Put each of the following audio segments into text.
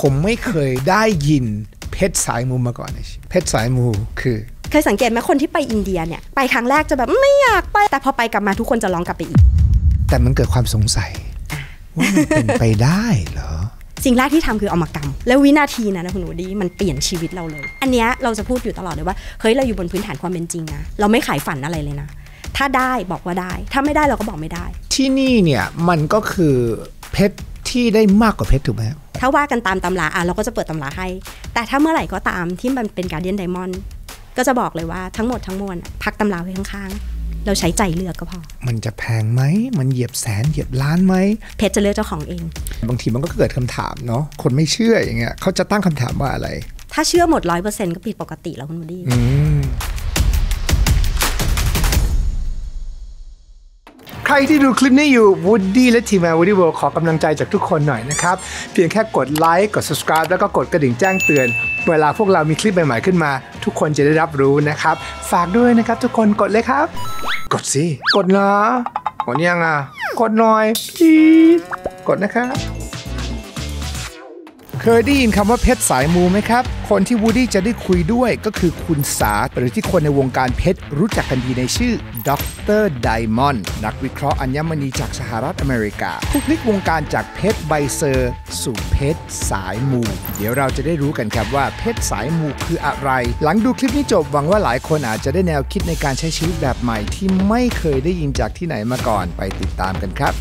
ผมไม่เคยได้ยินเพชรสายมูมาก่อน เพชรสายมู คือ เคยสังเกตไหมคนที่ไปอินเดียเนี่ยไปครั้งแรกจะแบบไม่อยากไปแต่พอไปกลับมาทุกคนจะร้องกลับไปอีก แต่มันเกิดความสงสัย ว่ามันเป็นไปได้เหรอสิ่งแรกที่ทำคือเอามากำแล้ววินาทีนะนะคุณหนูดีมันเปลี่ยนชีวิตเราเลย อันนี้เราจะพูดอยู่ตลอดเลยว่าเฮ้ยเราอยู่บนพื้นฐานความเป็นจริงนะเราไม่ขายฝันอะไรเลยนะถ้าได้บอกว่าได้ถ้าไม่ได้เราก็บอกไม่ได้ ที่นี่เนี่ยมันก็คือเพชรที่ได้มากกว่าเพชรถูกไหมถ้าว่ากันตามตำราอ่ะเราก็จะเปิดตำราให้ แต่ถ้าเมื่อไหร่ก็ตามที่มันเป็นการเดียนไดมอนด์ก็จะบอกเลยว่าทั้งหมดทั้งมวลพักตำราไว้ข้างๆ เราใช้ใจเลือกก็พอ มันจะแพงไหม มันเหยียบแสนเหยียบล้านไหมเพชรจะเลือกเจ้าของเอง บางทีมันก็เกิดคำถามเนาะคนไม่เชื่ออย่างเงี้ยเขาจะตั้งคำถามว่าอะไร ถ้าเชื่อหมดร้อยเปอร์เซ็นต์ก็ผิดปกติแล้วคุณบดีใครที่ดูคลิปนี้อยู่วูดดี้และทีมงานวูดดี้เวิร์ขอกำลังใจจากทุกคนหน่อยนะครับ เพียงแค่กดไลค์กด subscribe แล้วก็กดกระดิ่งแจ้งเตือน เวลาพวกเรามีคลิปใหม่ๆขึ้นมา ทุกคนจะได้รับรู้นะครับ ฝากด้วยนะครับทุกคนกดเลยครับ กดสิ กดนะกดยังอ่ะกดหน่อย p ีกดนะครับเคยได้ยินคำว่าเพชรสายมูไหมครับ คนที่วูดี้จะได้คุยด้วยก็คือคุณสาหรือที่คนในวงการเพชรรู้จักกันดีในชื่อด็ออกเตร์ไดมอนด์นักวิเคราะห์อัญมณีจากสหรัฐอเมริกาผู้พลิกวงการจากเพชรใบเซอร์สู่เพชรสายมู เดี๋ยวเราจะได้รู้กันครับว่าเพชรสายมูคืออะไร หลังดูคลิปนี้จบหวังว่าหลายคนอาจจะได้แนวคิดในการใช้ชีวิตแบบใหม่ที่ไม่เคยได้ยินจากที่ไหนมาก่อนไปติดตามกันครับ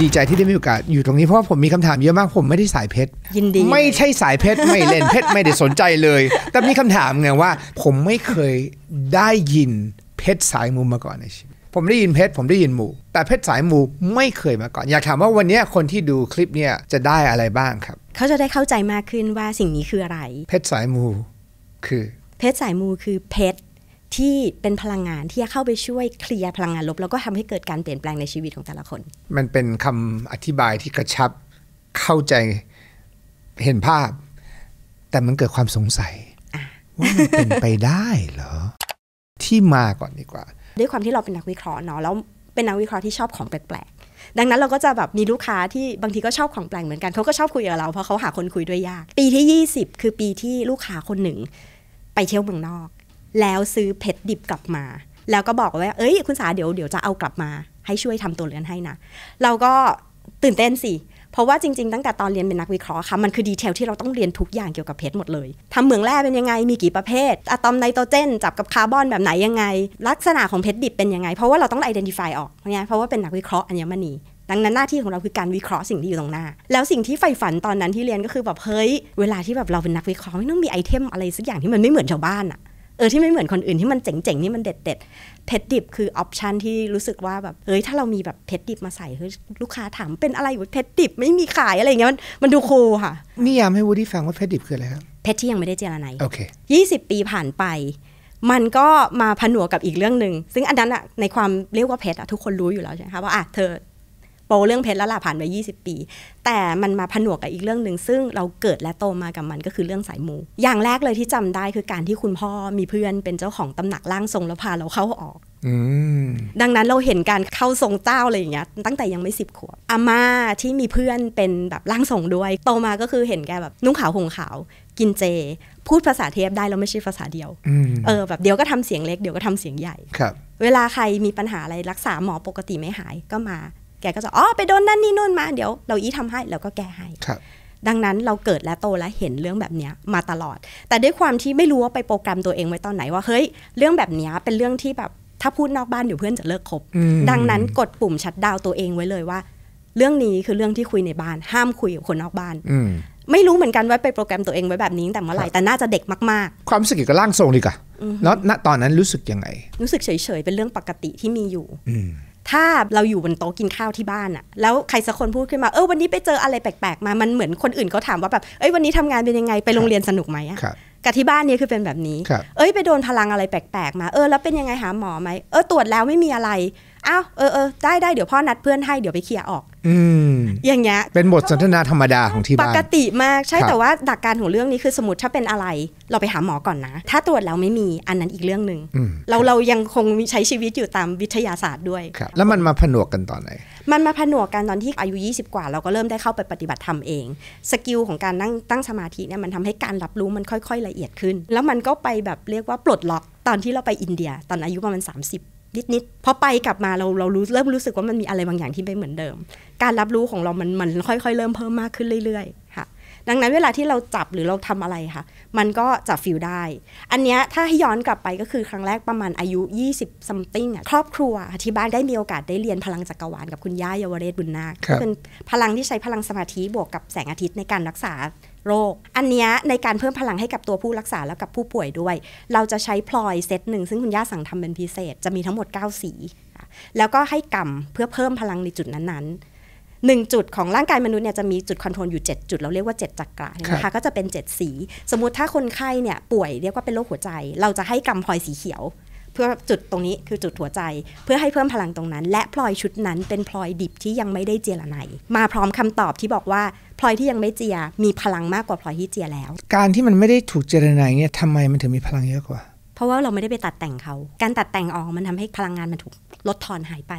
ดีใจที่ได้มีโอกาสอยู่ตรงนี้เพราะผมมีคำถามเยอะมาก ผมไม่ได้สายเพชรยินดีไม่ใช่สายเพชรไม่เล่นเพชรไม่ได้สนใจเลย แต่มีคำถามไงว่า ผมไม่เคยได้ยินเพชรสายมูมาก่อนในชีวิตผมได้ยินเพชรผมได้ยินหมูแต่เพชรสายมูไม่เคยมาก่อน อยากถามว่าวันนี้คนที่ดูคลิปเนี่ยจะได้อะไรบ้างครับ เขาจะได้เข้าใจมากขึ้นว่าสิ่งนี้คืออะไร เพชรสายมู คือเพชรสายมูคือเพชรที่เป็นพลังงานที่จะเข้าไปช่วยเคลียร์พลังงานลบแล้วก็ทำให้เกิดการเปลี่ยนแปลงในชีวิตของแต่ละคน มันเป็นคำอธิบายที่กระชับเข้าใจเห็นภาพ แต่มันเกิดความสงสัยว่ามันเป็นไปได้เหรอ ที่มาก่อนดีกว่า ด้วยความที่เราเป็นนักวิเคราะห์เนาะแล้วเป็นนักวิเคราะห์ที่ชอบของแปลกดังนั้นเราก็จะแบบมีลูกค้าที่บางทีก็ชอบของแปลกเหมือนกันเขาก็ชอบคุยกับเราเพราะเขาหาคนคุยด้วยยากปีที่ 20 คือปีที่ลูกค้าคนหนึ่งไปเที่ยวเมืองนอกแล้วซื้อเพชรดิบกลับมา แล้วก็บอกว่า เอ้ยคุณสาเดี๋ยวเดี๋ยวจะเอากลับมา ให้ช่วยทำตัวเรือนให้นะ เราก็ตื่นเต้นสิ เพราะว่าจริงๆ ตั้งแต่ตอนเรียนเป็นนักวิเคราะห์ค่ะ มันคือดีเทลที่เราต้องเรียนทุกอย่างเกี่ยวกับเพชรหมดเลย ทำเหมืองแร่เป็นยังไง มีกี่ประเภท อะตอมไนโตรเจนจับกับคาร์บอนแบบไหนยังไง ลักษณะของเพชรดิบเป็นยังไง เพราะว่าเราต้องไอดีนิฟายออกเนี่ยเพราะว่าเป็นนักวิเคราะห์อัญมณี ดังนั้นหน้าที่ของเราคือการวิเคราะห์สิ่งที่อยู่ตรงหน้า แล้วสิ่งที่ใฝ่ฝันตอนนั้นที่เรียนก็คือแบบเฮ้ย เวลาที่แบบเราเป็นนักวิเคราะห์ไม่ต้องมีไอเทมอะไรสักอย่างที่มันไม่เหมือนชาวบ้านอะเออที่ไม่เหมือนคนอื่นที่มันเจ๋ง ๆนี่มันเด็ดๆเพชรดิบคือออปชันที่รู้สึกว่าแบบเฮ้ย ถ้าเรามีแบบเพชรดิบมาใส่เฮ้ยลูกค้าถามเป็นอะไรเพชรดิบไม่มีขาย อะไรเงี้ยมันมันดูโคค่ะนิยามให้วูดี้ฟังว่าเพชรดิบคืออะไรครับเพชรที่ยังไม่ได้เจรไนโอเคยี่สิบปีผ่านไป มันก็มาผนวกกับอีกเรื่องหนึ่งซึ่งอันนั้นอะในความเรียกว่าเพชรอะทุกคนรู้อยู่แล้วใช่ไหมคะว่าอะเธอโปเรื่องเพชรแล้วล่ะผ่านไป20 ปี แต่มันมาผนวกกับอีกเรื่องหนึ่งซึ่งเราเกิดและโตมากับมันก็คือเรื่องสายมู อย่างแรกเลยที่จำได้คือการที่คุณพ่อมีเพื่อนเป็นเจ้าของตำหนักร่างทรงแล้วพาเราเข้าออกดังนั้นเราเห็นการเข้าทรงเจ้าอะไรอย่างเงี้ยตั้งแต่ยังไม่สิบขวบอาม่าที่มีเพื่อนเป็นแบบร่างทรงด้วย โตมาก็คือเห็นแกแบบนุ่งขาวห่มขาวกินเจ พูดภาษาเทพได้แล้วไม่ใช่ภาษาเดียวเออแบบเดี๋ยวก็ทำเสียงเล็กเดี๋ยวก็ทำเสียงใหญ่ครับ เวลาใครมีปัญหาอะไรรักษาหมอปกติไม่หายก็มาแกก็จะอ๋อไปโดนนั่นนี่นู่นมาเดี๋ยวเราอี้ทำให้แล้วก็แก้ให้ดังนั้นเราเกิดและโตและเห็นเรื่องแบบนี้มาตลอด แต่ด้วยความที่ไม่รู้ว่าไปโปรแกรมตัวเองไว้ตอนไหน ว่าเฮ้ย เรื่องแบบนี้เป็นเรื่องที่แบบถ้าพูดนอกบ้านอยู่เพื่อนจะเลิกคบดังนั้นกดปุ่มชัดดาวตัวเองไว้เลยว่า เรื่องนี้คือเรื่องที่คุยในบ้าน ห้ามคุยกับคนนอกบ้านไม่รู้เหมือนกันว่าไปโปรแกรมตัวเองไว้แบบนี้แต่เมื่อไหร่แต่น่าจะเด็กมากๆ ความรู้สึกก่ับร่างทรงดีกว่าแล้วณตอนนั้นรู้สึกยังไง รู้สึกเฉยๆเป็นเรื่องปกติที่มีอยู่ถ้าเราอยู่บนโต๊ะกินข้าวที่บ้านอะแล้วใครสักคนพูดขึ้นมา เออ วันนี้ไปเจออะไรแปลกๆ มา มันเหมือนคนอื่นเขาถามว่าแบบ เอ้ย วันนี้ทำงานเป็นยังไง ไปโรงเรียนสนุกไหมอะกับที่บ้านนี้คือเป็นแบบนี้ เอ้ย ไปโดนพลังอะไรแปลกๆ มา เออ แล้วเป็นยังไงหาหมอไหม เออ ตรวจแล้วไม่มีอะไรอ้าวเออเออได้ได้เดี๋ยวพ่อนัดเพื่อนให้เดี๋ยวไปเคลียร์ออก อืมอย่างเงี้ยเป็นบทสนทนาธรรมดาของที่บ้านปกติมากใช่แต่ว่าหลักการของเรื่องนี้คือสมมติถ้าเป็นอะไร เราไปหาหมอก่อนนะ ถ้าตรวจแล้วไม่มีอันนั้นอีกเรื่องหนึ่งเราเรายังคงใช้ชีวิตอยู่ตามวิทยาศาสตร์ด้วยแล้วมันมาผนวกกันตอนไหนมันมาผนวกกันตอนที่อายุ 20 กว่า เราก็เริ่มได้เข้าไปปฏิบัติธรรมเองสกิลของการนั่งตั้งสมาธิเนี่ยมันทำให้การรับรู้มันค่อยๆ ละเอียดขึ้น แล้วมันก็ไปแบบเรียกว่าปลดล็อกตอนที่เราไปอินเดีย ตอนอายุประมาณ30นิดๆพอไปกลับมาเราเรารู้เริ่มรู้สึกว่ามันมีอะไรบางอย่างที่ไม่เหมือนเดิม การรับรู้ของเรามันมันค่อยๆ เริ่มเพิ่มมากขึ้นเรื่อยๆค่ะ ดังนั้นเวลาที่เราจับหรือเราทำอะไรค่ะ มันก็จะฟิลได้ อันนี้ถ้าให้ย้อนกลับไปก็คือครั้งแรกประมาณอายุ 20 something อ่ะครอบครัวที่บ้านได้มีโอกาสได้เรียนพลังจักรวาลกับคุณย่าเยาวเรศบุญนาคเป็นพลังที่ใช้พลังสมาธิบวกกับแสงอาทิตย์ในการรักษาโรคอันนี้ในการเพิ่มพลังให้กับตัวผู้รักษาแล้วกับผู้ป่วยด้วย เราจะใช้พลอยเซตหนึ่งซึ่งคุณย่าสั่งทำเป็นพิเศษจะมีทั้งหมด 9 สี แล้วก็ให้กำเพื่อเพิ่มพลังในจุดนั้นๆหนึ่งจุดของร่างกายมนุษย์เนี่ยจะมีจุดคอนโทรลอยู่ 7 จุด เราเรียกว่า 7จักระนะคะก็จะเป็น 7 สี สมมติถ้าคนไข้เนี่ยป่วยเรียกว่าเป็นโรคหัวใจ เราจะให้กำพลอยสีเขียวพื่อจุดตรงนี้คือจุดหัวใจ เพื่อให้เพิ่มพลังตรงนั้น และพลอยชุดนั้นเป็นพลอยดิบที่ยังไม่ได้เจียละไนมาพร้อมคำตอบที่บอกว่าพลอยที่ยังไม่เจียมีพลังมากกว่าพลอยที่เจียแล้ว การที่มันไม่ได้ถูกเจรไนเนี่ยทำไมมันถึงมีพลังเยอะกว่า เพราะว่าเราไม่ได้ไปตัดแต่งเขา การตัดแต่งออกมันทำให้พลังงานมันถูกลดทอนหายไป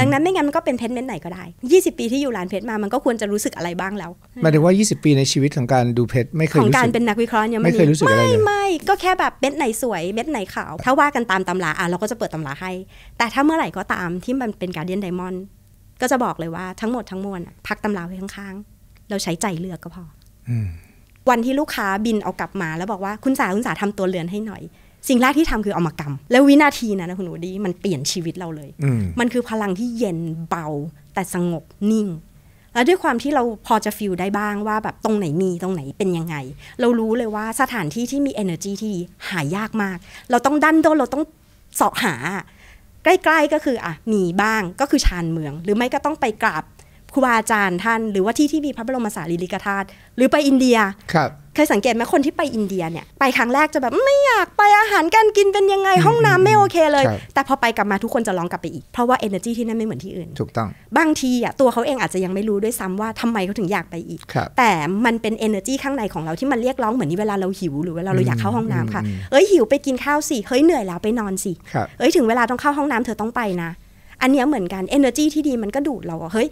ดังนั้นไม่งั้นมันก็เป็นเพชรเม็ดไหนก็ได้ 20 ปีที่อยู่ร้านเพชรมา มันก็ควรจะรู้สึกอะไรบ้างแล้ว หมายถึงว่า 20 ปีในชีวิตของการดูเพชรไม่เคยของการเป็นนักวิเคราะห์ยังไม่เคยรู้สึกอะไรเลยไม่ไม่ก็แค่แบบเม็ดไหนสวยเม็ดไหนขาว ถ้าว่ากันตามตำราอ่ะเราก็จะเปิดตำราให้ แต่ถ้าเมื่อไหร่ก็ตามที่มันเป็นการเดียนไดมอนด์ก็จะบอกเลยว่าทั้งหมดทั้งมวลพักตำราไว้ข้าง ๆ เราใช้ใจเลือกก็พอ วันที่ลูกค้าบินเอากลับมาแล้วบอกว่าคุณสาคุณสาทำตัวเรือนให้หน่อยสิ่งแรกที่ทำคือเอามากำแล้ววินาทีนั้นนะ คุณหนูดี มันเปลี่ยนชีวิตเราเลย มันคือพลังที่เย็นเบาแต่สงบนิ่ง แล้วด้วยความที่เราพอจะฟิลได้บ้างว่าแบบตรงไหนมีตรงไหนเป็นยังไง เรารู้เลยว่าสถานที่ที่มี energy ที่ดีหายากมาก เราต้องดันดน เราต้องเสาะหา ใกล้ๆ ก็คืออ่ะมีบ้างก็คือชานเมือง หรือไม่ก็ต้องไปกราบครูบาอาจารย์ท่าน หรือว่าที่ที่มีพระบรมสารีริกธาตุหรือไปอินเดียเคยสังเกตไหมคนที่ไปอินเดียเนี่ยไปครั้งแรกจะแบบไม่อยากไปอาหารการกินเป็นยังไงห้องน้ำไม่โอเคเลย แต่พอไปกลับมาทุกคนจะร้องกลับไปอีก เพราะว่า energy ที่นั่นไม่เหมือนที่อื่นถูกต้องบางทีอ่ะตัวเขาเองอาจจะยังไม่รู้ด้วยซ้ำว่าทำไมเขาถึงอยากไปอีก แต่มันเป็น energy ข้างในของเราที่มันเรียกร้องเหมือนนี่เวลาเราหิวหรือเวลาเราอยากเข้าห้องน้ำค่ะเอ้ยหิวไปกินข้าวสิเฮ้ยเหนื่อยแล้วไปนอนสิ เอ้ยถึงเวลาต้องเข้าห้องน้ำเธอต้องไปนะ อันนี้เหมือนกัน energy ที่ดีมันก็ดูดเราเฮ้ย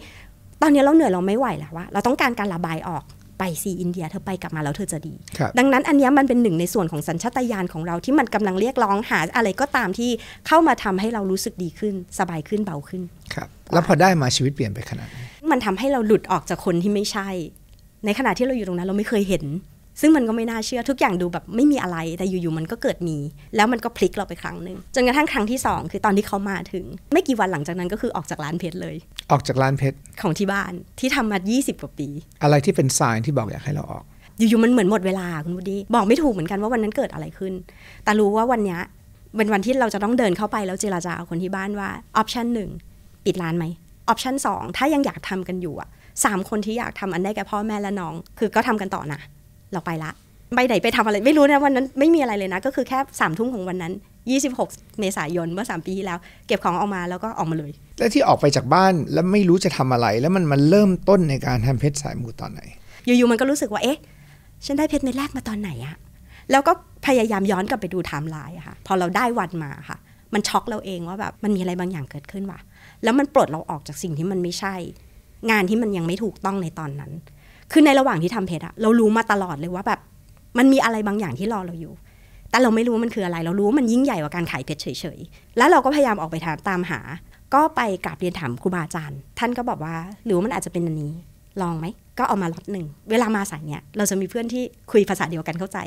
ตอนนี้เราเหนื่อยเราไม่ไหวแล้วว่าเราต้องการการระบายออกไปซีอินเดีย เธอไปกลับมาแล้วเธอจะดี ดังนั้นอันนี้มันเป็นหนึ่งในส่วนของสัญชาตญาณของเราที่มันกำลังเรียกร้องหาอะไรก็ตามที่เข้ามาทำให้เรารู้สึกดีขึ้นสบายขึ้นเบาขึ้น ครับ แล้วพอได้มาชีวิตเปลี่ยนไปขนาดนมันทำให้เราหลุดออกจากคนที่ไม่ใช่ ในขณะที่เราอยู่ตรงนั้นเราไม่เคยเห็นซึ่งมันก็ไม่น่าเชื่อทุกอย่างดูแบบไม่มีอะไรแต่อยู่ๆมันก็เกิดมี แล้วมันก็พลิกเราไปครั้งหนึ่งจนกระทั่งครั้งที่ 2 คือตอนที่เขามาถึงไม่กี่วันหลังจากนั้นก็คือออกจากร้านเพชรเลย ออกจากร้านเพชรของที่บ้าน ที่ทำมา 20 กว่าปี อะไรที่เป็นสายที่บอกอยากให้เราออก อยู่ๆมันเหมือนหมดเวลาคุณบุดี บอกไม่ถูกเหมือนกันว่าวันนั้นเกิดอะไรขึ้น แต่รู้ว่าวันนี้เป็นวันที่เราจะต้องเดินเข้าไปแล้วเจราจาคนที่บ้านว่าออปชั่นหนึ่งปิดร้านไหมออปชั่นสองถ้ายังอยากทำกันอยู่อะสามคนที่อยากทำอันได้แก่พ่อแม่และน้องคือก็ทำกันต่อนะเราไปละไปไหนไปทำอะไร ไม่รู้นะวันนั้นไม่มีอะไรเลยนะก็คือแค่สามทุ่มของวันนั้น 26เมษายนเมื่อ 3 ปีที่แล้ว เก็บของออกมาแล้วก็ออกมาเลยแล้วที่ออกไปจากบ้านแล้วไม่รู้จะทำอะไร แล้วมันมันเริ่มต้นในการทำเพชรสายมูตอนไหน อยู่ๆมันก็รู้สึกว่าเอ๊ะฉันได้เพชรเม็ดแรกมาตอนไหนอะแล้วก็พยายามย้อนกลับไปดูไทม์ไลน์ค่ะพอเราได้วันมาค่ะมันช็อกเราเองว่าแบบมันมีอะไรบางอย่างเกิดขึ้นว่ะ แล้วมันปลดเราออกจากสิ่งที่มันไม่ใช่ งานที่มันยังไม่ถูกต้องในตอนนั้นคือในระหว่างที่ทำเพจอะเรารู้มาตลอดเลยว่าแบบ มันมีอะไรบางอย่างที่รอเราอยู่ แต่เราไม่รู้ว่ามันคืออะไร เรารู้ว่ามันยิ่งใหญ่กว่าการขายเพชรเฉย ๆ แล้วเราก็พยายามออกไปถามตามหาก็ไปกราบเรียนถามครูบาอาจารย์ ท่านก็บอกว่าหรือว่ามันอาจจะเป็นอันนี้ ลองไหมก็เอามาล็อตหนึ่งเวลามาสายเนี้ยเราจะมีเพื่อนที่คุยภาษาเดียวกันเข้าใจ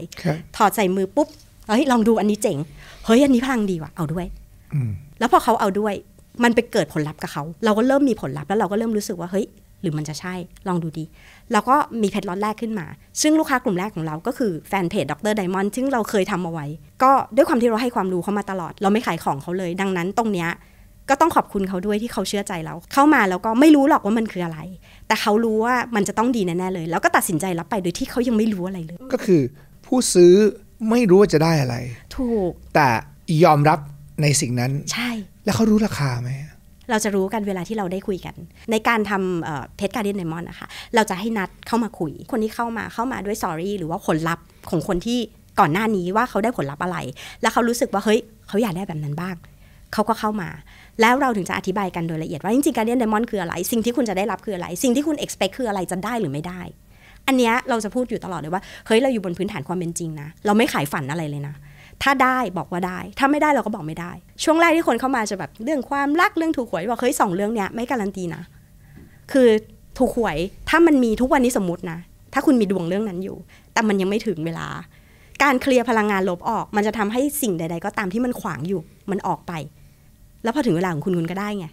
ถอดใส่มือปุ๊บเฮ้ยลองดูอันนี้เจ๋ง เฮ้ยอันนี้พลังดีว่ะเอาด้วยแล้วพอเขาเอาด้วยมันไปเกิดผลลัพธ์กับเขา เราก็เริ่มมีผลลัพธ์แล้วเราก็เริ่มรู้สึกว่าเฮ้ยหรือมันจะใช่ลองดูดี แล้วก็มีเพจล็อตแรกขึ้นมา ซึ่งลูกค้ากลุ่มแรกของเราก็คือแฟนเพจดรไดมอนด์ซึ่งเราเคยทำเอาไว้ ก็ด้วยความที่เราให้ความรู้เขามาตลอดเราไม่ขายของเขาเลย ดังนั้นตรงเนี้ยก็ต้องขอบคุณเขาด้วยที่เขาเชื่อใจเรา เข้ามาแล้วก็ไม่รู้หรอกว่ามันคืออะไร แต่เขารู้ว่ามันจะต้องดีแน่ๆเลย แล้วก็ตัดสินใจรับไปโดยที่เขายังไม่รู้อะไรเลย ก็คือผู้ซื้อไม่รู้ว่าจะได้อะไร ถูก แต่ยอมรับในสิ่งนั้นใช่ แล้วเขารู้ราคาไหมเราจะรู้กันเวลาที่เราได้คุยกัน ในการทำเพจการ์เดนไดมอนด์นะคะเราจะให้นัดเข้ามาคุยคนที่เข้ามาเข้ามาด้วยสอรี่หรือว่าผลลัพธ์ของคนที่ก่อนหน้านี้ว่าเขาได้ผลลัพธ์อะไร แล้วเขารู้สึกว่าเฮ้ย เขาอยากได้แบบนั้นบ้างเขาก็เข้ามา แล้วเราถึงจะอธิบายกันโดยละเอียดว่าจริงๆการเดนไดมอนด์คืออะไร สิ่งที่คุณจะได้รับคืออะไร สิ่งที่คุณเอ็กซ์เพคคืออะไรจะได้หรือไม่ได้ อันเนี้ยเราจะพูดอยู่ตลอดเลยว่าเฮ้ยเราอยู่บนพื้นฐานความเป็นจริงนะเราไม่ขายฝันอะไรเลยนะถ้าได้บอกว่าได้ ถ้าไม่ได้เราก็บอกไม่ได้ ช่วงแรกที่คนเข้ามาจะแบบเรื่องความรักเรื่องถูกหวยบอกเฮ้ยสองเรื่องเนี้ย ไม่การันตีนะ คือถูกหวยถ้ามันมีทุกวันนี้สมมตินะ ถ้าคุณมีดวงเรื่องนั้นอยู่ แต่มันยังไม่ถึงเวลา การเคลียร์พลังงานลบออก มันจะทำให้สิ่งใด ๆ ก็ตามที่มันขวางอยู่มันออกไปแล้วพอถึงเวลาของคุณคุณก็ได้ไง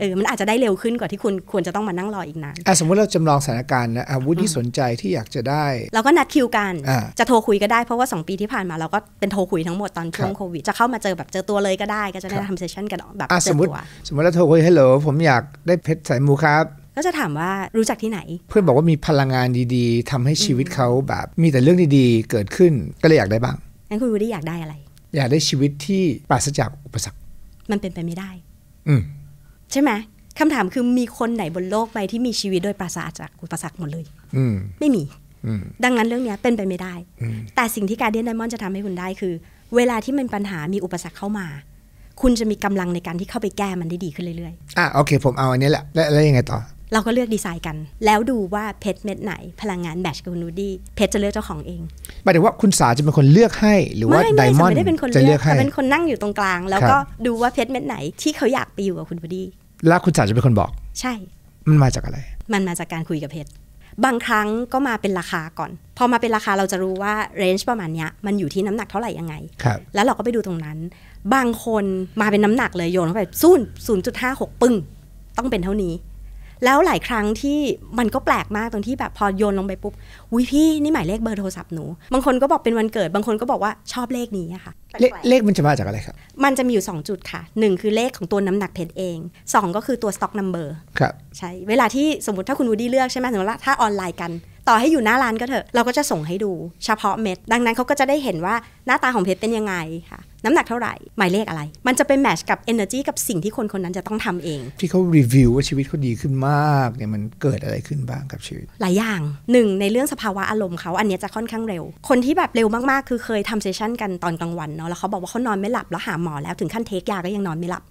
เออ มันอาจจะได้เร็วขึ้นกว่าที่คุณควรจะต้องมานั่งรออีกนานสมมติเราจำลองสถานการณ์นะอาวุธที่สนใจที่อยากจะได้ เราก็นัดคิวกัน จะโทรคุยก็ได้เพราะว่า 2 ปีที่ผ่านมา เราก็เป็นโทรคุยทั้งหมดตอนช่วงโควิด จะเข้ามาเจอแบบเจอตัวเลยก็ได้ ก็จะได้ทำเซสชั่นกันแบบเจอตัวสมมติเราโทรคุยฮัลโหลผมอยากได้เพชรสายมูครับก็จะถามว่ารู้จักที่ไหน เพื่อนบอกว่ามีพลังงานดีๆ ทำให้ชีวิตเขาแบบ มีแต่เรื่องดีๆ เกิดขึ้นก็เลยอยากได้บ้างงั้นคุณวุฒิอยากได้อะไรอยากได้ชีวิตที่ปราศจากอุปสรรคมันเป็นไปไม่ได้อใช่ไหมคำถามคือมีคนไหนบนโลกใบที่มีชีวิตโดยปราศจากอุปสรรคหมดเลย อืไม่มีดังนั้นเรื่องนี้เป็นไปไม่ได้ แต่สิ่งที่การเดียนไดมอนจะทำให้คุณได้คือ เวลาที่มันปัญหามีอุปสรรคเข้ามา คุณจะมีกำลังในการที่เข้าไปแก้มันได้ดีขึ้นเรื่อยๆอ่ะโอเค ผมเอาอันนี้แหละแล้วยังไงต่อเราก็เลือกดีไซน์กัน แล้วดูว่าเพชรเม็ดไหน พลังงานแบชกับคุณนูดี้เพชรจะเลือกเจ้าของเองหมายถึงว่าคุณสาจะเป็นคนเลือกให้หรือว่าไดมอนด์จะเลือกให้เป็นคนนั่งอยู่ตรงกลาง แล้วก็ดูว่าเพชรเม็ดไหน ที่เขาอยากไปอยู่กับคุณนูดี้แล้วคุณสาจะเป็นคนบอก ใช่ มันมาจากอะไร มันมาจากการคุยกับเพชรบางครั้งก็มาเป็นราคาก่อน พอมาเป็นราคาเราจะรู้ว่าเรนจ์ประมาณนี้มันอยู่ที่น้ำหนักเท่าไหร่ยังไงครับแล้วเราก็ไปดูตรงนั้น บางคนมาเป็นน้ำหนักเลยโยนเข้าไปศูนย์ศูนย์จุดห้าหกปึ้ง ต้องเป็นเท่านี้แล้วหลายครั้งที่มันก็แปลกมากตรงที่แบบพอโยนลงไปปุ๊บ อุ้ยพี่ นี่หมายเลขเบอร์โทรศัพท์หนู บางคนก็บอกเป็นวันเกิด บางคนก็บอกว่าชอบเลขนี้ค่ะ เลเลขมันจะมาจากอะไรครับ มันจะมีอยู่ 2 จุดค่ะ1 คือเลขของตัวน้ำหนักเพชรเอง 2 ก็คือตัวสต็อกนัมเบอร์ครับ ใช่ เวลาที่สมมติถ้าคุณวูดี้เลือกใช่ไหมสมมติว่าถ้าออนไลน์กันต่อให้อยู่หน้าร้านก็เถอะ เราก็จะส่งให้ดู เฉพาะเม็ด ดังนั้นเขาก็จะได้เห็นว่าหน้าตาของเพชรเป็นยังไงค่ะ น้ำหนักเท่าไหร่หมายเลขอะไร มันจะเป็นแมชกับ Energy กับสิ่งที่คนคนนั้นจะต้องทำเอง ที่เขารีวิวว่าชีวิตเขาดีขึ้นมากเนี่ยมันเกิดอะไรขึ้นบ้างกับชีวิต หลายอย่างหนึ่งในเรื่องสภาวะอารมณ์เขาอันนี้จะค่อนข้างเร็วคนที่แบบเร็วมากๆคือเคยทำเซสชั่นกันตอนกลางวันเนาะแล้วเขาบอกว่าเขานอนไม่หลับแล้วหาหมอ แล้วถึงขั้นเทคยาก็ยังนอนไม่หลับ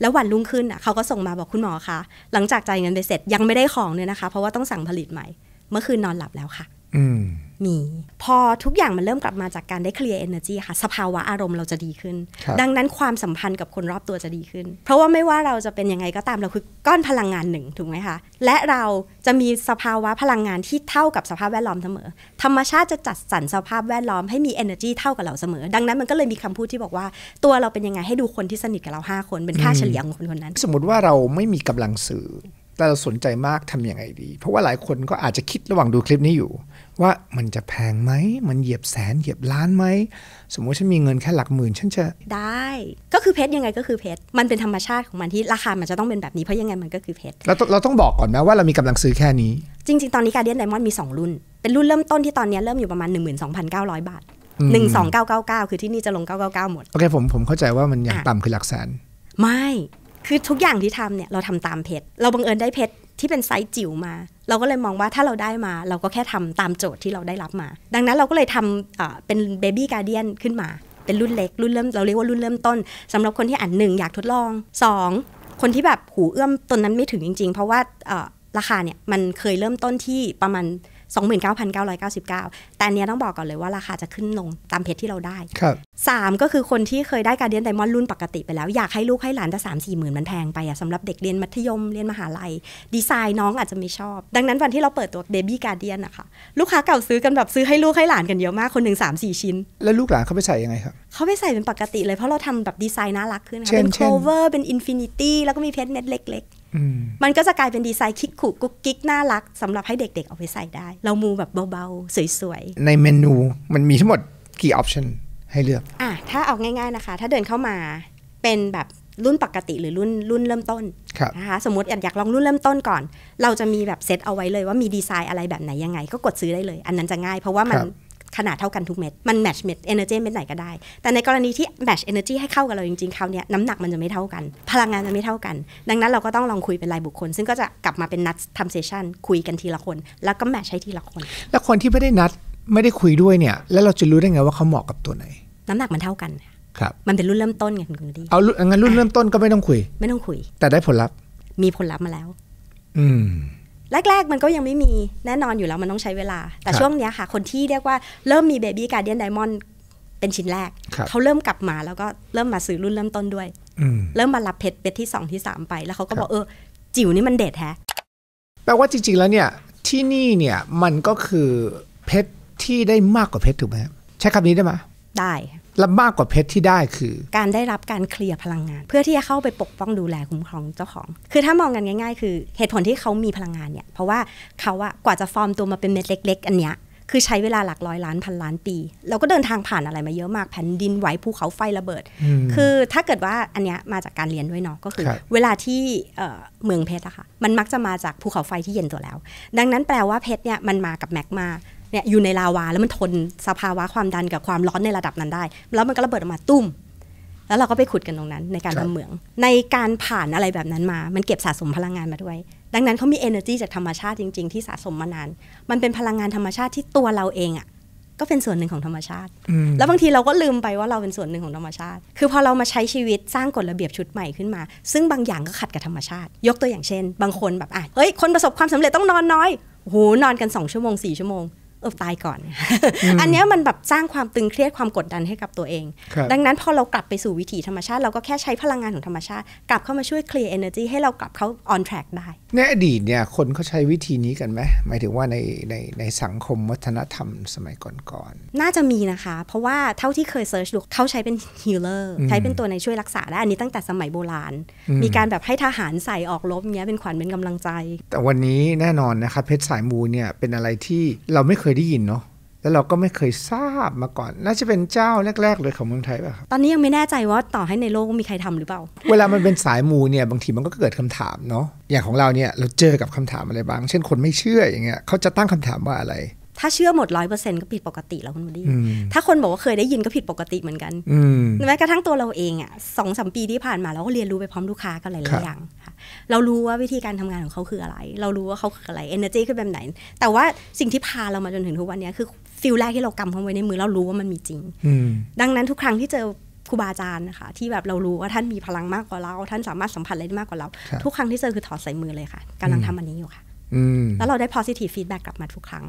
แล้ววันรุ่งขึ้นอ่ะเขาก็ส่งมาบอกคุณหมอคะหลังจากจ่ายเงินไปเสร็จยังไม่ได้ของเลยนะคะ เพราะว่าต้องสั่งผลิตใหม่เมื่อคืนนอนหลับแล้วค่ะ มีพอทุกอย่างมันเริ่มกลับมาจากการได้เคลียร์เอเนอร์จีค่ะ สภาวะอารมณ์เราจะดีขึ้น ดังนั้นความสัมพันธ์กับคนรอบตัวจะดีขึ้น เพราะว่าไม่ว่าเราจะเป็นยังไงก็ตามเราคือ ก้อนพลังงานหนึ่งถูกไหมคะ และเราจะมีสภาวะพลังงานที่เท่ากับสภาพแวดล้อมเสมอ ธรรมชาติจะจัดสรรสภาพแวดล้อม ให้มี energy เท่ากับเราเสมอ ดังนั้นมันก็เลยมีคำพูดที่บอกว่า ตัวเราเป็นยังไงให้ดูคนที่สนิทกับเรา 5 คนเป็นค่าเฉลี่ยของคนคนนั้น สมมติว่าเราไม่มีกำลังสื่อแต่เราสนใจมากทำอย่างไรดี เพราะว่าหลายคนก็อาจจะคิดระหว่างดูคลิปนี้อยู่ ว่ามันจะแพงไหม มันเหยียบแสนเหยียบล้านไหมสมมติฉันมีเงินแค่หลักหมื่นฉันจะได้ ก็คือเพชรยังไงก็คือเพชรมันเป็นธรรมชาติของมันที่ราคามันจะต้องเป็นแบบนี้เพราะยังไงมันก็คือเพชรเราเราต้องบอกก่อนนะว่าเรามีกำลังซื้อแค่นี้ จริง ๆตอนนี้การเดียนไดมอนด์มี2รุ่นเป็นรุ่นเริ่มต้นที่ตอนนี้เริ่มอยู่ประมาณ 12,900บาท12999คือที่นี่จะลง999หมดโอเคผมผมเข้าใจว่ามันอย่างต่ำคือหลักแสนไม่คือทุกอย่างที่ทำเนี่ย เราทำตามเพชรเราบังเอิญได้เพชรที่เป็นไซส์จิ๋วมา เราก็เลยมองว่าถ้าเราได้มา เราก็แค่ทำตามโจทย์ที่เราได้รับมา ดังนั้นเราก็เลยทำเป็นเบบี้การเดียนขึ้นมา เป็นรุ่นเล็กรุ่นเริ่มเราเรียกว่ารุ่นเริ่มต้นสำหรับคนที่อ่านหนึ่งอยากทดลอง 2 คนที่แบบหูเอื้อมตนนั้นไม่ถึงจริง ๆ เพราะว่าราคาเนี่ย มันเคยเริ่มต้นที่ประมาณ29,999 แต่เนี้ยต้องบอกก่อนเลยว่าราคาจะขึ้นลงตามเพจที่เราได้ ครับสามก็คือคนที่เคยได้การเดียนไดมอนด์รุ่นปกติไปแล้วอยากให้ลูกให้หลานแต่สามสี่หมื่นมันแพงไปอะสำหรับเด็กเรียนมัธยมเรียนมหาลัย ดีไซน์น้องอาจจะไม่ชอบ ดังนั้นวันที่เราเปิดตัวเบบี้การเดียนอะค่ะลูกค้าเก่าซื้อกันแบบซื้อให้ลูกให้หลานกันเยอะมากคนหนึ่งสามสี่ชิ้น แล้วลูกหลานเขาไปใส่ยังไงครับเขาไปใส่เป็นปกติเลยเพราะเราทำแบบดีไซน์น่ารักขึ้นะเป็นโคเวอร์เป็นอินฟินิตี้แล้วก็มีเพชรเม็ดเล็กมันก็จะกลายเป็นดีไซน์คิกขู่กุ๊กกิ๊กน่ารักสำหรับให้เด็กๆ เอาไปใส่ได้ เรามูแบบเบาๆ สวยๆ ในเมนูมันมีทั้งหมดกี่ออปชันให้เลือกอ่ะถ้าออกง่ายๆนะคะ ถ้าเดินเข้ามาเป็นแบบรุ่นปกติหรือรุ่นรุ่นเริ่มต้นนะคะสมมติอยากลองรุ่นเริ่มต้นก่อน เราจะมีแบบเซตเอาไว้เลยว่ามีดีไซน์อะไรแบบไหนยังไง ก็กดซื้อได้เลยอันนั้นจะง่ายเพราะว่ามันขนาดเท่ากันทุกเม็ด มันแมชเม็ดเอเนอร์จีเม็ดไหนก็ได้ แต่ในกรณีที่แมชเอเนอร์จีให้เข้ากับเรา จริงๆคราวนี้น้ำหนักมันจะไม่เท่ากัน พลังงานจะไม่เท่ากัน ดังนั้นเราก็ต้องลองคุยเป็นรายบุคคล ซึ่งก็จะกลับมาเป็นนัดทำเซสชันคุยกันทีละคน แล้วก็แมชให้ทีละคน แล้วคนที่ไม่ได้นัด ไม่ได้คุยด้วยเนี่ย แล้วเราจะรู้ได้ไงว่าเขาเหมาะกับตัวไหน น้ำหนักมันเท่ากันครับ มันเป็นรุ่นเริ่มต้นไงคุณุดีเอางั้นรุ่นเริ่มต้นก็ไม่ต้องคุยไม่ต้องคุย แต่ได้ผลลัพธ์ มีผลลัพธ์มาแล้ว อืมแรกๆ มันก็ยังไม่มีแน่นอนอยู่แล้ว มันต้องใช้เวลา แต่ช่วงนี้ค่ะ คนที่เรียกว่าเริ่มมีเบบี้การเดียนไดมอนด์เป็นชิ้นแรกรเขาเริ่มกลับมาแล้วก็เริ่มมาซื้อรุ่นเริ่มต้นด้วยเริ่มมารับเพชรเพชรที่สองที่สามไป แล้วเขาก็บอก เออ จิ๋วนี่มันเด็ดแฮะแปลว่าจริง ๆ แล้วเนี่ย ที่นี่เนี่ย มันก็คือเพชรที่ได้มากกว่าเพชรถูกไหมใช้คำนี้ได้ไหมได้และมากกว่าเพชรที่ได้คือ การได้รับการเคลียร์พลังงาน เพื่อที่จะเข้าไปปกป้องดูแลคุ้มครองเจ้าของ คือถ้ามองกันง่ายๆคือเหตุผลที่เขามีพลังงานเนี่ย เพราะว่าเขาอะกว่าจะฟอร์มตัวมาเป็นเม็ดเล็กๆอันเนี้ยคือใช้เวลาหลักร้อยล้านพันล้านปีเราก็เดินทางผ่านอะไรมาเยอะมากแผ่นดินไหวภูเขาไฟระเบิด คือถ้าเกิดว่าอันเนี้ยมาจากการเรียนด้วยเนาะก็คือ เวลาที่เมืองเพชรอะค่ะ มันมักจะมาจากภูเขาไฟที่เย็นตัวแล้ว ดังนั้นแปลว่าเพชรเนี่ยมันมากับแมกมาเนี่ยอยู่ในลาวาแล้วมันทนสภาวะความดันกับความร้อนในระดับนั้นได้ แล้วมันก็ระเบิดออกมาตุ้มแล้วเราก็ไปขุดกันตรงนั้นในการทำเหมือง ในการผ่านอะไรแบบนั้นมา มันเก็บสะสมพลังงานมาด้วย ดังนั้นเขามี energy จากธรรมชาติจริงๆที่สะสมมานาน มันเป็นพลังงานธรรมชาติที่ตัวเราเองอะ่ะ ก็เป็นส่วนหนึ่งของธรรมชาติ แล้วบางทีเราก็ลืมไปว่าเราเป็นส่วนหนึ่งของธรรมชาติ คือพอเรามาใช้ชีวิตสร้างกฎระเบียบชุดใหม่ขึ้นมา ซึ่งบางอย่างก็ขัดกับธรรมชาติ ยกตัวอย่างเช่น บางคนแบบอ่ะ เฮ้ยคนประสบความสำเร็จต้องนอนน้อยหนอนกัน2ชั่วโมง4 ชั่วโมงเออตายก่อน อันนี้มันแบบสร้างความตึงเครียดความกดดันให้กับตัวเอง ดังนั้นพอเรากลับไปสู่วิถีธรรมชาติ เราก็แค่ใช้พลังงานของธรรมชาติ กลับเข้ามาช่วยเคลียร์เอเนอร์จีให้เรากลับเขาออนแทร็กได้ในอดีตเนี่ยคนเขาใช้วิธีนี้กันไหมหมายถึงว่าในในในสังคมวัฒนธรรมสมัยก่อนๆนน่าจะมีนะคะ เพราะว่าเท่าที่เคยเซิร์ชดูเขาใช้เป็นฮีลเลอร์ใช้เป็นตัวในช่วยรักษาได้อันนี้ตั้งแต่สมัยโบราณ มีการแบบให้ทหารใส่ออกรบเงี้ยเป็นขวัญเป็นกำลังใจ แต่วันนี้แน่นอนนะครับเพชรสายมูเนี่ยเป็นอะไรที่เราไม่เคยคยได้ยินเนาะ แล้วเราก็ไม่เคยทราบมาก่อน น่าจะเป็นเจ้าแรกๆเลยของเมืองไทยป่ะครับ ตอนนี้ยังไม่แน่ใจว่าต่อให้ในโลกมีใครทำหรือเปล่า เวลามันเป็นสายมูเนี่ยบางทีมันก็เกิดคำถามเนาะ อย่างของเราเนี่ยเราเจอกับคำถามอะไรบ้าง เช่นคนไม่เชื่ออย่างเงี้ยเขาจะตั้งคำถามว่าอะไร ถ้าเชื่อหมดร้อยเปอร์เซ็นต์ก็ผิดปกติแล้วคุณบุดีถ้าคนบอกว่าเคยได้ยินก็ผิดปกติเหมือนกันแม้กระทั่งตัวเราเองอ่ะสองสมปีที่ผ่านมาเราก็เรียนรู้ไปพร้อมลูกค้ากันหลายๆอย่างเรารู้ว่าวิธีการทำงานของเขาคืออะไร เรารู้ว่าเขาคืออะไรเเอนอร์จีคือแบบไหน แต่ว่าสิ่งที่พาเรามาจนถึงทุกวันนี้คือฟิลแรกที่เรากำเข้าไว้ในมือเรารู้ว่ามันมีจริงดังนั้นทุกครั้งที่เจอครูบาอาจารย์นะคะที่แบบเรารู้ว่าท่านมีพลังมากกว่าเราท่านสามารถสัมผัสอะไรได้มากกว่าเราทุกครั้งที่เจอคือถอดใส่มือเลยค่ะกำลังทำอันนี้อยู่ค่ะแล้วเราได้ positive feedback กลับมาทุกครั้ง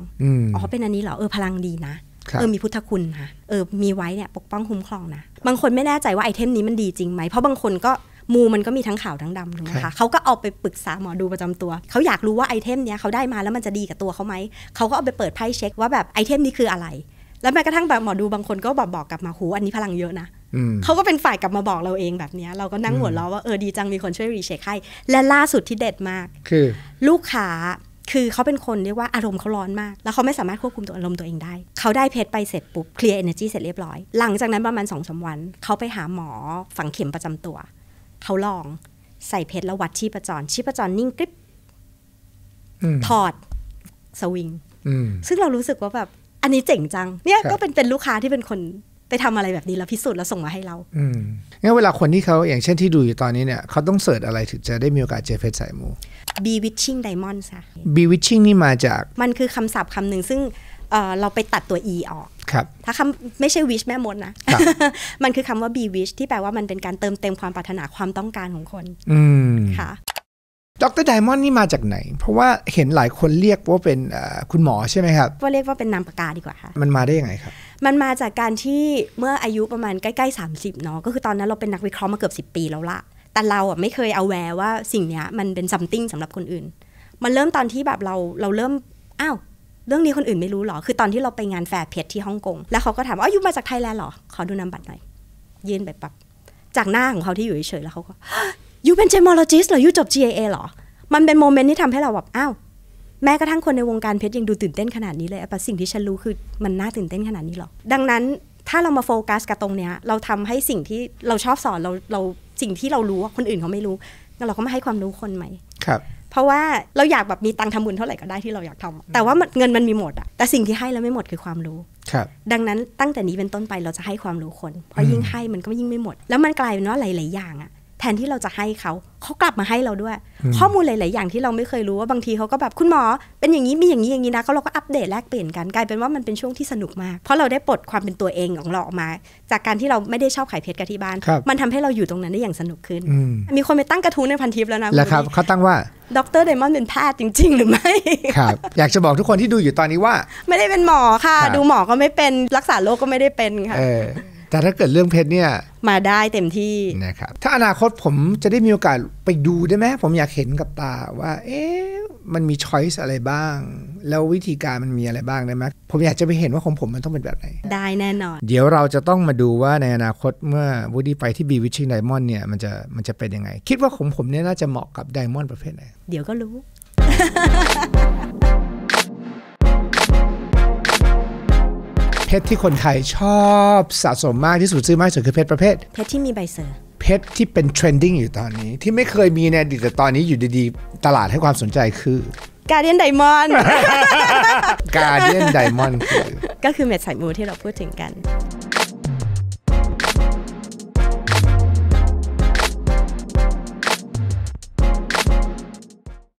อ๋อเป็นอันนี้เหรอเออพลังดีนะเออมีพุทธคุณนะเออมีไว้เนี่ย ปกป้องคุ้มครองนะบางคนไม่แน่ใจว่าไอเทมนี้มันดีจริงไหมเพราะบางคนก็มูมันก็มีทั้งขาวทั้งดำถูกไหมคะเขาก็เอาไปปรึกษาหมอดูประจำตัว เขาอยากรู้ว่าไอเทมเนี้ยเขาได้มาแล้วมันจะดีกับตัวเขาไหม เขาก็เอาไปเปิดไพ่เช็คว่าแบบไอเทมนี้คืออะไร แล้วแม้กระทั่งแบบหมอดูบางคนก็บอกบอกกลับมา หูอันนี้พลังเยอะนะ เขาก็เป็นฝ่ายกลับมาบอกเราเองแบบนี้ เราก็นั่งหัวเราะว่าเออดีจังมีคนช่วยรีเช็คให้ และล่าสุดที่เด็ดมาก คือ ลูกค้าคือเขาเป็นคนเรียกว่าอารมณ์เขาร้อนมาก แล้วเขาไม่สามารถควบคุมตัวอารมณ์ตัวเองได้ เขาได้เพชรไปเสร็จปุ๊บเคลียร์เอเนอร์จีเสร็จเรียบร้อย หลังจากนั้นประมาณสอสวันเขาไปหาหมอฝังเข็มประจำตัวเขาลองใส่เพชรแล้ววัดชีพจรชีพจรนิ่งกริบถอดสวิงซึ่งเรารู้สึกว่าแบบอันนี้เจ๋งจัง เนี่ยก็เป็นเป็นลูกค้าที่เป็นคน ไปทำอะไรแบบนี้แล้วพิสูจน์แล้วส่งมาให้เรา อืมงั้นเวลาคนที่เขาอย่างเช่นที่ดูอยู่ตอนนี้เนี่ยเขาต้องเสิร์ชอะไรถึงจะได้มีโอกาสเจอเพชรสายมู b e w i t c h i n g diamond ค่ะ b e w i t c h i n g นี่มาจาก มันคือคำศัพท์คำหนึ่งซึ่งเราไปตัดตัว e ออก ถ้าคำไม่ใช่ wish แม่มดนะมันคือคำว่า be wish ที่แปลว่ามันเป็นการเติมเต็มความปรารถนาความต้องการของคนค่ะ ดรไดมอนด์นี่มาจากไหน เพราะว่าเห็นหลายคนเรียกว่าเป็นคุณหมอใช่ไหมครับก็เรียกว่าเป็นนามปากกาดีกว่าค่ะ มันมาได้ยังไงครับ มันมาจากการที่เมื่ออายุประมาณใกล้ ๆ 30 เนาะ ก็คือตอนนั้นเราเป็นนักวิเคราะห์มาเกือบ10 ปีแล้วละแต่เราอ่ะไม่เคยเอาแวร์ว่าสิ่งนี้มันเป็นซัมติงสำหรับคนอื่น มันเริ่มตอนที่แบบเราเราเริ่มอ้าวเรื่องนี้คนอื่นไม่รู้หรอ คือตอนที่เราไปงานแฟร์เพชรที่ฮ่องกงแล้วเขาก็ถามอ๋อายุมาจากไทยแลนด์หรอขอดูนามบัตรหน่อยยื่นไปปับ จากหน้าของเขาที่อยู่เฉยๆแล้วเขาก็ยูเป็นเจมอลจิสเหรอยูจบ GAA หรอ มันเป็นโมเมนต์ที่ทำให้เราแบบอ้าว แม้กระทั่งคนในวงการเพชรยังดูตื่นเต้นขนาดนี้เลยแต่สิ่งที่ฉันรู้คือมันน่าตื่นเต้นขนาดนี้หรอดังนั้นถ้าเรามาโฟกัสกับตรงเนี้ยเราทำให้สิ่งที่เราชอบสอนเราเราสิ่งที่เรารู้ว่าคนอื่นเขาไม่รู้เราก็มาให้ความรู้คนใหม่ครับราะว่าเราอยากแบบมีตังค์ทำบุญเท่าไหร่ก็ได้ที่เราอยากทำแต่ว่าเงินมันมีหมดอะแต่สิ่งที่ให้แล้วไม่หมดคือความรู้ครับ ดังนั้นตั้งแต่นี้เป็นต้นไปเราจะให้ความรู้คนเพราะยิ่งให้มันก็ยิ่งไม่หมด แล้วมันกลายเป็นว่าหลายๆอย่างอะแทนที่เราจะให้เขา เขากลับมาให้เราด้วย ข้อมูลหลาย ๆ อย่างที่เราไม่เคยรู้ว่าบางทีเขาก็แบบคุณหมอ เป็นอย่างนี้มีอย่างนี้ อย่างนี้นะเขาเราก็อัปเดตแลกเปลี่ยนกันกลายเป็นว่ามันเป็นช่วงที่สนุกมาก เพราะเราได้ปลดความเป็นตัวเองของเราออกมา จากการที่เราไม่ได้ชอบไข่เพชรกับที่บ้าน มันทำให้เราอยู่ตรงนั้นได้อย่างสนุกขึ้น มีคนไปตั้งกระทู้ในพันทิปแล้วนะแล้วครับเขาตั้งว่า ดรเดมอนเป็นแพทย์จริง ๆ หรือไม่ครับ อยากจะบอกทุกคนที่ดูอยู่ตอนนี้ว่า ไม่ได้เป็นหมอค่ะ ดูหมอก็ไม่เป็นรักษาโรคก็ไม่ได้เป็นค่ะแต่ถ้าเกิดเรื่องเพชรเนี่ยมาได้เต็มที่ นะครับถ้าอนาคตผมจะได้มีโอกาสไปดูได้ไหมผมอยากเห็นกับตาว่า เอ๊ะ มันมีช้อยส์อะไรบ้าง แล้ววิธีการมันมีอะไรบ้างได้ไหมผมอยากจะไปเห็นว่าของผมมันต้องเป็นแบบไหนได้แน่นอน เดี๋ยวเราจะต้องมาดูว่าในอนาคตเมื่อวูดี้ไปที่บีวิชชิ่งไดมอนด์เนี่ยมันจะมันจะเป็นยังไง คิดว่าของผมเนี่ยน่าจะเหมาะกับไดมอนด์ประเภทไหนเดี๋ยวก็รู้เพชรที่คนไทยชอบสะสมมาก ที่สุดซื้อมากสุดคือเพชรประเภท เพชรที่มีใบเซอร์ เพชรที่เป็นเทรนดิ้งอยู่ตอนนี้ ที่ไม่เคยมีในอดีตแต่ตอนนี้อยู่ดีๆ ตลาดให้ความสนใจคือการเดียนไดมอนด์การเดียนไดมอนด์ก็คือเม็ดสายมูที่เราพูดถึงกัน